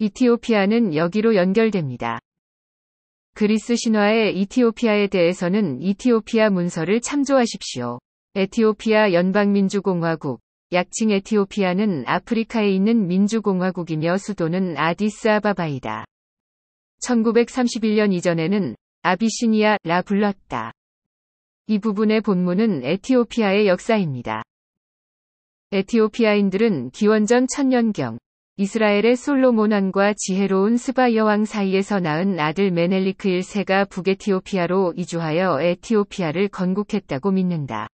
이티오피아는 여기로 연결됩니다. 그리스 신화의 이티오피아에 대해서는 이티오피아 문서를 참조하십시오. 에티오피아 연방민주공화국, 약칭 에티오피아는 아프리카에 있는 민주공화국이며 수도는 아디스아바바이다. 1931년 이전에는 아비시니아라 불렀다. 이 부분의 본문은 에티오피아의 역사입니다. 에티오피아인들은 기원전 1000년경 이스라엘의 솔로몬 왕과 지혜로운 스바 여왕 사이에서 낳은 아들 메넬리크 1세가 북에티오피아로 이주하여 에티오피아를 건국했다고 믿는다.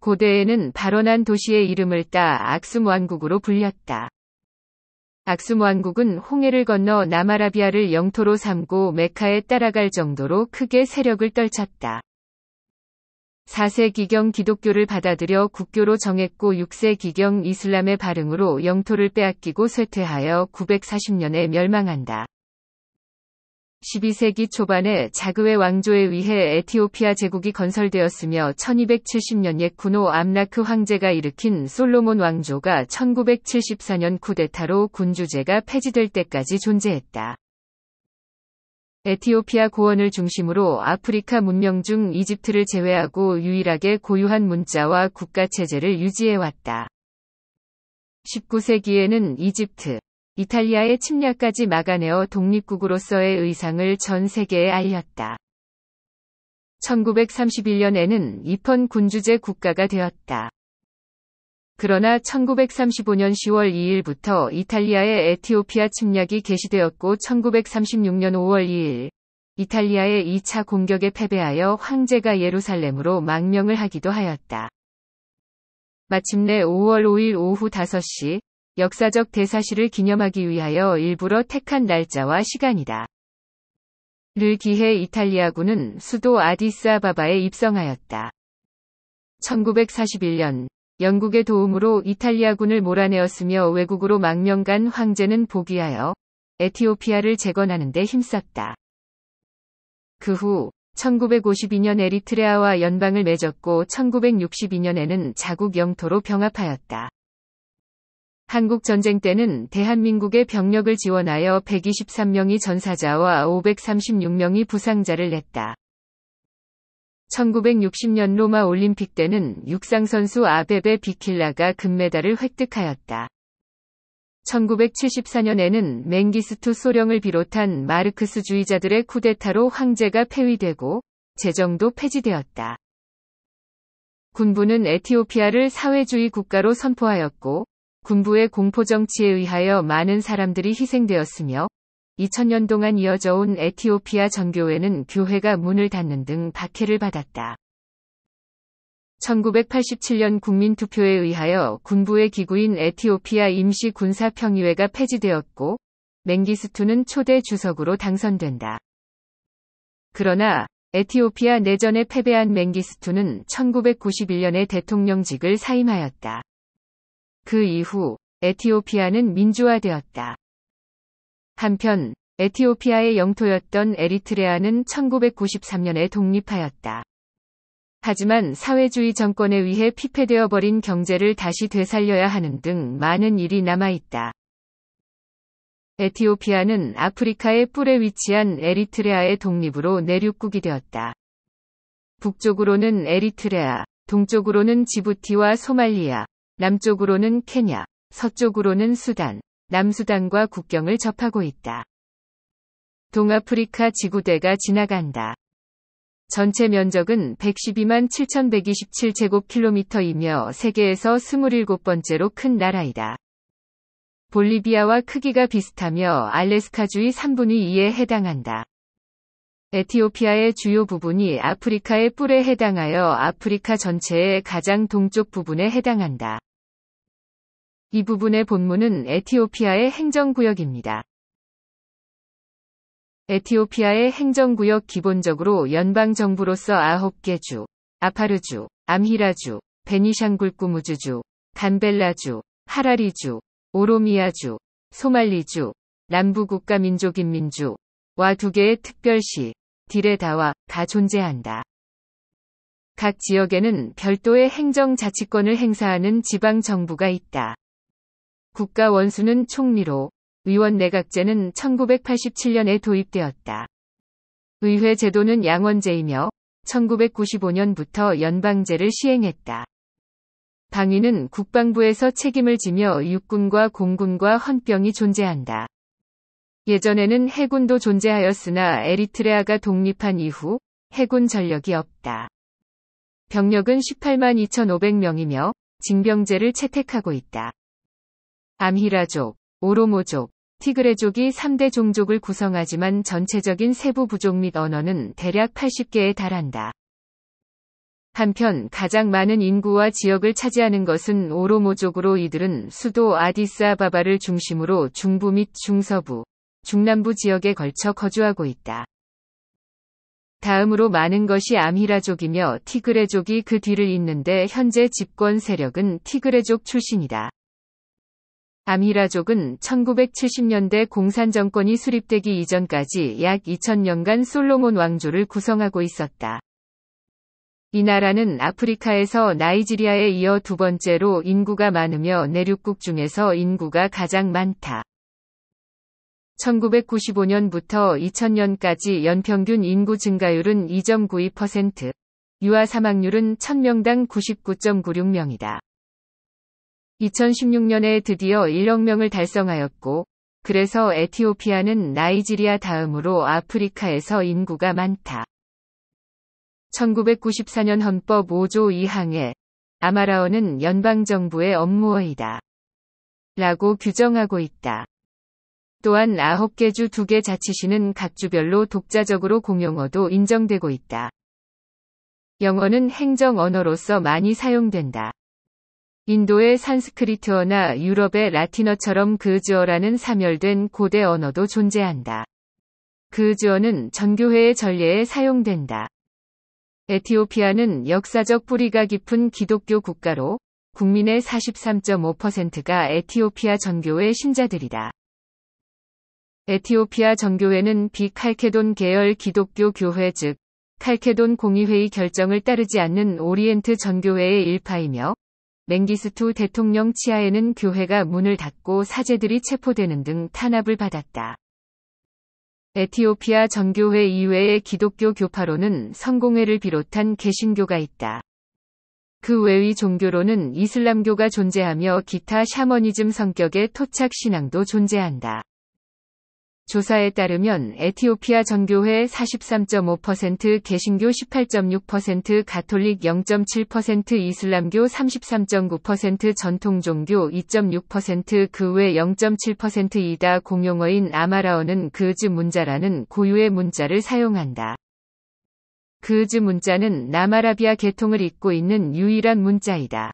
고대에는 발원한 도시의 이름을 따 악숨 왕국으로 불렸다. 악숨 왕국은 홍해를 건너 남아라비아를 영토로 삼고 메카에 따라갈 정도로 크게 세력을 떨쳤다. 4세기경 기독교를 받아들여 국교로 정했고 6세기경 이슬람의 발흥으로 영토를 빼앗기고 쇠퇴하여 940년에 멸망한다. 12세기 초반에 자그웨 왕조에 의해 에티오피아 제국이 건설되었으며 1270년 에 군호 암라크 황제가 일으킨 솔로몬 왕조가 1974년 쿠데타로 군주제가 폐지될 때까지 존재했다. 에티오피아 고원을 중심으로 아프리카 문명 중 이집트를 제외하고 유일하게 고유한 문자와 국가체제를 유지해왔다. 19세기에는 이집트, 이탈리아의 침략까지 막아내어 독립국으로서의 의상을 전 세계에 알렸다. 1931년에는 입헌 군주제 국가가 되었다. 그러나 1935년 10월 2일부터 이탈리아의 에티오피아 침략이 개시되었고 1936년 5월 2일 이탈리아의 2차 공격에 패배하여 황제가 예루살렘으로 망명을 하기도 하였다. 마침내 5월 5일 오후 5시 역사적 대사실을 기념하기 위하여 일부러 택한 날짜와 시간이다. 를 기해 이탈리아군은 수도 아디스아바바에 입성하였다. 1941년 영국의 도움으로 이탈리아군을 몰아내었으며 외국으로 망명간 황제는 복위하여 에티오피아를 재건하는 데 힘썼다. 그 후 1952년 에리트레아와 연방을 맺었고 1962년에는 자국 영토로 병합하였다. 한국 전쟁 때는 대한민국의 병력을 지원하여 123명이 전사자와 536명이 부상자를 냈다. 1960년 로마 올림픽 때는 육상선수 아베베 비킬라가 금메달을 획득하였다. 1974년에는 맹기스투 소령을 비롯한 마르크스주의자들의 쿠데타로 황제가 폐위되고 재정도 폐지되었다. 군부는 에티오피아를 사회주의 국가로 선포하였고 군부의 공포정치에 의하여 많은 사람들이 희생되었으며 2000년 동안 이어져 온 에티오피아 전교회는 교회가 문을 닫는 등 박해를 받았다. 1987년 국민투표에 의하여 군부의 기구인 에티오피아 임시 군사평의회가 폐지되었고 맹기스투는 초대 주석으로 당선된다. 그러나 에티오피아 내전에 패배한 맹기스투는 1991년에 대통령직을 사임하였다. 그 이후 에티오피아는 민주화되었다. 한편 에티오피아의 영토였던 에리트레아는 1993년에 독립하였다. 하지만 사회주의 정권에 의해 피폐되어 버린 경제를 다시 되살려야 하는 등 많은 일이 남아있다. 에티오피아는 아프리카의 뿔에 위치한 에리트레아의 독립으로 내륙국이 되었다. 북쪽으로는 에리트레아, 동쪽으로는 지부티와 소말리아, 남쪽으로는 케냐, 서쪽으로는 수단, 남수단과 국경을 접하고 있다. 동아프리카 지구대가 지나간다. 전체 면적은 112만 7127제곱킬로미터이며 세계에서 27번째로 큰 나라이다. 볼리비아와 크기가 비슷하며 알래스카주의 3분의 2에 해당한다. 에티오피아의 주요 부분이 아프리카의 뿔에 해당하여 아프리카 전체의 가장 동쪽 부분에 해당한다. 이 부분의 본문은 에티오피아의 행정구역입니다. 에티오피아의 행정구역 기본적으로 연방정부로서 9개 주, 아파르주, 암히라주, 베니샹굴꾸무주주 간벨라주, 하라리주, 오로미아주, 소말리주, 남부국가민족인민주, 와두 개의 특별시, 디레다와 가 존재한다. 각 지역에는 별도의 행정자치권을 행사하는 지방정부가 있다. 국가 원수는 총리로 의원 내각제는 1987년에 도입되었다. 의회 제도는 양원제이며 1995년부터 연방제를 시행했다. 방위는 국방부에서 책임을 지며 육군과 공군과 헌병이 존재한다. 예전에는 해군도 존재하였으나 에리트레아가 독립한 이후 해군 전력이 없다. 병력은 18만 2,500명이며 징병제를 채택하고 있다. 암히라족, 오로모족, 티그레족이 3대 종족을 구성하지만 전체적인 세부 부족 및 언어는 대략 80개에 달한다. 한편 가장 많은 인구와 지역을 차지하는 것은 오로모족으로 이들은 수도 아디스아바바를 중심으로 중부 및 중서부, 중남부 지역에 걸쳐 거주하고 있다. 다음으로 많은 것이 암히라족이며 티그레족이 그 뒤를 잇는데 현재 집권 세력은 티그레족 출신이다. 아미라족은 1970년대 공산 정권이 수립되기 이전까지 약 2000년간 솔로몬 왕조를 구성하고 있었다. 이 나라는 아프리카에서 나이지리아에 이어 두 번째로 인구가 많으며 내륙국 중에서 인구가 가장 많다. 1995년부터 2000년까지 연평균 인구 증가율은 2.92%, 유아 사망률은 1000명당 99.96명이다. 2016년에 드디어 1억 명을 달성하였고, 그래서 에티오피아는 나이지리아 다음으로 아프리카에서 인구가 많다. 1994년 헌법 5조 2항에 아마라어는 연방정부의 업무어이다. 라고 규정하고 있다. 또한 9개 주 2개 자치시는 각 주별로 독자적으로 공용어도 인정되고 있다. 영어는 행정 언어로서 많이 사용된다. 인도의 산스크리트어나 유럽의 라틴어처럼 그즈어라는 사멸된 고대 언어도 존재한다. 그즈어는 전교회의 전례에 사용된다. 에티오피아는 역사적 뿌리가 깊은 기독교 국가로 국민의 43.5%가 에티오피아 전교회 신자들이다. 에티오피아 전교회는 비칼케돈 계열 기독교 교회 즉 칼케돈 공의회의 결정을 따르지 않는 오리엔트 전교회의 일파이며 맹기스투 대통령 치하에는 교회가 문을 닫고 사제들이 체포되는 등 탄압을 받았다. 에티오피아 전교회 이외의 기독교 교파로는 성공회를 비롯한 개신교가 있다. 그 외의 종교로는 이슬람교가 존재하며 기타 샤머니즘 성격의 토착 신앙도 존재한다. 조사에 따르면 에티오피아 전교회 43.5%, 개신교 18.6%, 가톨릭 0.7%, 이슬람교 33.9%, 전통종교 2.6%, 그 외 0.7%이다 공용어인 아마라어는 그즈 문자라는 고유의 문자를 사용한다. 그즈 문자는 남아라비아 계통을 잇고 있는 유일한 문자이다.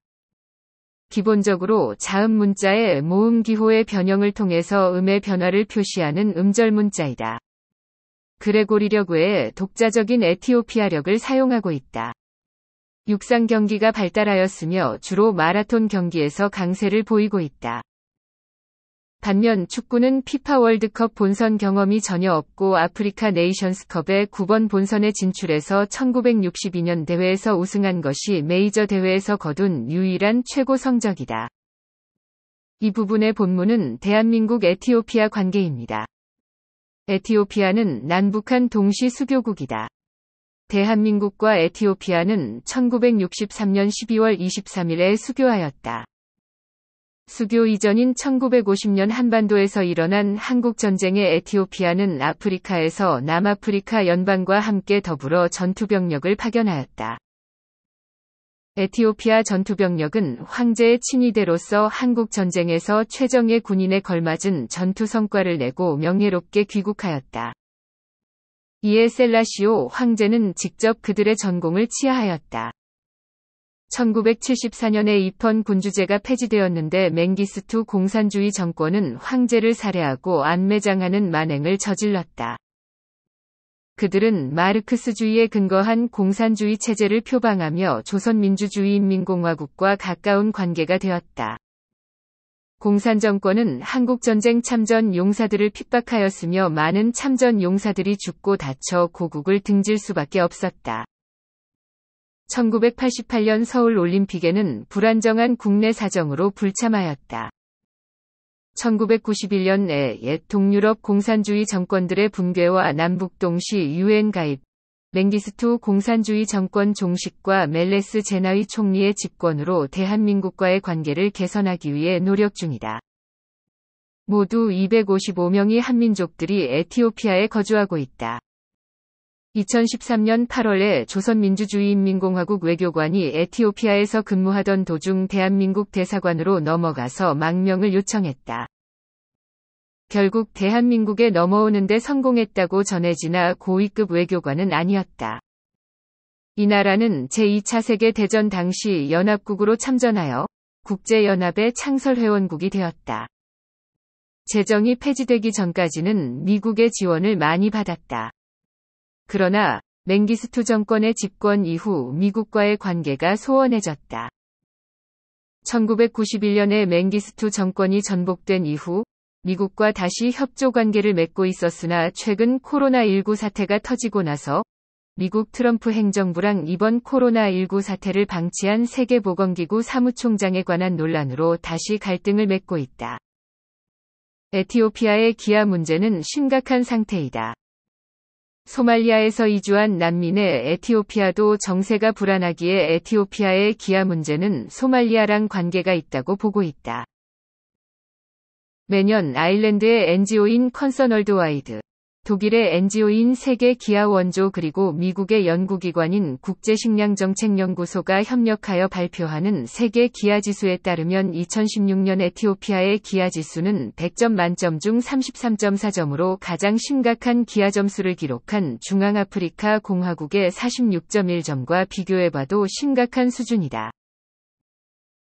기본적으로 자음 문자의 모음 기호의 변형을 통해서 음의 변화를 표시하는 음절 문자이다. 그레고리력외에 독자적인 에티오피아력을 사용하고 있다. 육상 경기가 발달하였으며 주로 마라톤 경기에서 강세를 보이고 있다. 반면 축구는 피파 월드컵 본선 경험이 전혀 없고 아프리카 네이션스컵의 9번 본선에 진출해서 1962년 대회에서 우승한 것이 메이저 대회에서 거둔 유일한 최고 성적이다. 이 부분의 본문은 대한민국 에티오피아 관계입니다. 에티오피아는 남북한 동시 수교국이다. 대한민국과 에티오피아는 1963년 12월 23일에 수교하였다. 수교 이전인 1950년 한반도에서 일어난 한국전쟁의 에티오피아는 아프리카에서 남아프리카 연방과 함께 더불어 전투병력을 파견하였다. 에티오피아 전투병력은 황제의 친위대로서 한국전쟁에서 최정예 군인에 걸맞은 전투 성과를 내고 명예롭게 귀국하였다. 이에 셀라시오 황제는 직접 그들의 전공을 치하하였다. 1974년에 입헌 군주제가 폐지되었는데 맹기스투 공산주의 정권은 황제를 살해하고 안매장하는 만행을 저질렀다. 그들은 마르크스주의에 근거한 공산주의 체제를 표방하며 조선민주주의인민공화국과 가까운 관계가 되었다. 공산정권은 한국전쟁 참전 용사들을 핍박하였으며 많은 참전 용사들이 죽고 다쳐 고국을 등질 수밖에 없었다. 1988년 서울 올림픽에는 불안정한 국내 사정으로 불참하였다. 1991년에 옛 동유럽 공산주의 정권들의 붕괴와 남북 동시 유엔 가입, 랭기스트 공산주의 정권 종식과 멜레스 제나위 총리의 집권으로 대한민국과의 관계를 개선하기 위해 노력 중이다. 모두 255명의 한민족들이 에티오피아에 거주하고 있다. 2013년 8월에 조선민주주의인민공화국 외교관이 에티오피아에서 근무하던 도중 대한민국 대사관으로 넘어가서 망명을 요청했다. 결국 대한민국에 넘어오는데 성공했다고 전해지나 고위급 외교관은 아니었다. 이 나라는 제2차 세계대전 당시 연합국으로 참전하여 국제연합의 창설회원국이 되었다. 재정이 폐지되기 전까지는 미국의 지원을 많이 받았다. 그러나 맹기스투 정권의 집권 이후 미국과의 관계가 소원해졌다. 1991년에 맹기스투 정권이 전복된 이후 미국과 다시 협조 관계를 맺고 있었으나 최근 코로나19 사태가 터지고 나서 미국 트럼프 행정부랑 이번 코로나19 사태를 방치한 세계보건기구 사무총장에 관한 논란으로 다시 갈등을 맺고 있다. 에티오피아의 기아 문제는 심각한 상태이다. 소말리아에서 이주한 난민의 에티오피아도 정세가 불안하기에 에티오피아의 기아 문제는 소말리아랑 관계가 있다고 보고 있다. 매년 아일랜드의 NGO인 컨서널드와이드 독일의 NGO인 세계 기아 원조 그리고 미국의 연구기관인 국제식량정책연구소가 협력하여 발표하는 세계 기아 지수에 따르면 2016년 에티오피아의 기아 지수는 100점 만점 중 33.4점으로 가장 심각한 기아 점수를 기록한 중앙아프리카 공화국의 46.1점과 비교해봐도 심각한 수준이다.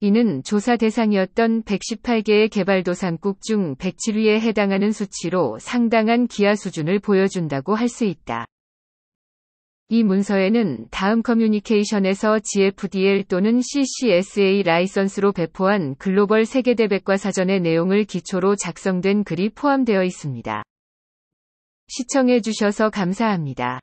이는 조사 대상이었던 118개의 개발도상국 중 107위에 해당하는 수치로 상당한 기아 수준을 보여준다고 할 수 있다. 이 문서에는 다음 커뮤니케이션에서 GFDL 또는 CCSA 라이선스로 배포한 글로벌 세계대백과 사전의 내용을 기초로 작성된 글이 포함되어 있습니다. 시청해주셔서 감사합니다.